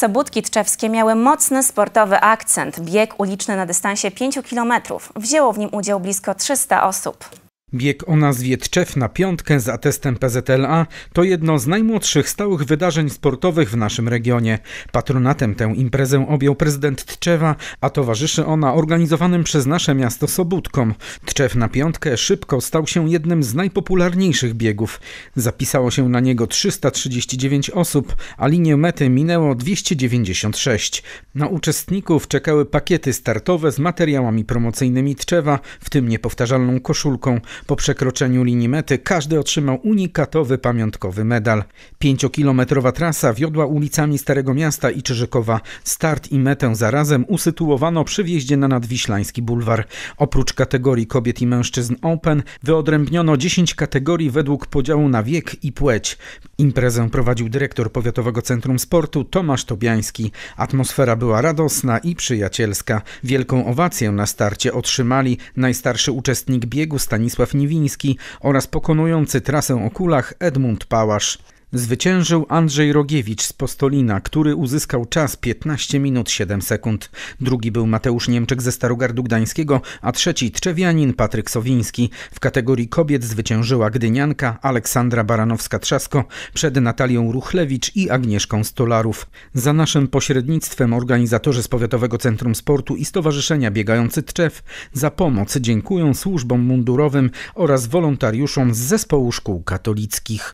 Sobótki Tczewskie miały mocny sportowy akcent. Bieg uliczny na dystansie 5 km. Wzięło w nim udział blisko 300 osób. Bieg o nazwie Tczew na piątkę z atestem PZLA to jedno z najmłodszych stałych wydarzeń sportowych w naszym regionie. Patronatem tę imprezę objął prezydent Tczewa, a towarzyszy ona organizowanym przez nasze miasto Sobótkom. Tczew na piątkę szybko stał się jednym z najpopularniejszych biegów. Zapisało się na niego 339 osób, a linię mety minęło 296. Na uczestników czekały pakiety startowe z materiałami promocyjnymi Tczewa, w tym niepowtarzalną koszulką – po przekroczeniu linii mety każdy otrzymał unikatowy pamiątkowy medal. Pięciokilometrowa trasa wiodła ulicami Starego Miasta i Czyżykowa. Start i metę zarazem usytuowano przy wjeździe na Nadwiślański Bulwar. Oprócz kategorii kobiet i mężczyzn Open wyodrębniono 10 kategorii według podziału na wiek i płeć. Imprezę prowadził dyrektor Powiatowego Centrum Sportu Tomasz Tobiański. Atmosfera była radosna i przyjacielska. Wielką owację na starcie otrzymali najstarszy uczestnik biegu Stanisław Stanisław oraz pokonujący trasę o kulach Edmund Pałasz. Zwyciężył Andrzej Rogiewicz z Postolina, który uzyskał czas 15 minut 7 sekund. Drugi był Mateusz Niemczyk ze Starogardu Gdańskiego, a trzeci Trzewianin Patryk Sowiński. W kategorii kobiet zwyciężyła Gdynianka Aleksandra Baranowska-Trzasko przed Natalią Ruchlewicz i Agnieszką Stolarów. Za naszym pośrednictwem organizatorzy z Powiatowego Centrum Sportu i Stowarzyszenia Biegający Tczew za pomoc dziękują służbom mundurowym oraz wolontariuszom z zespołu szkół katolickich.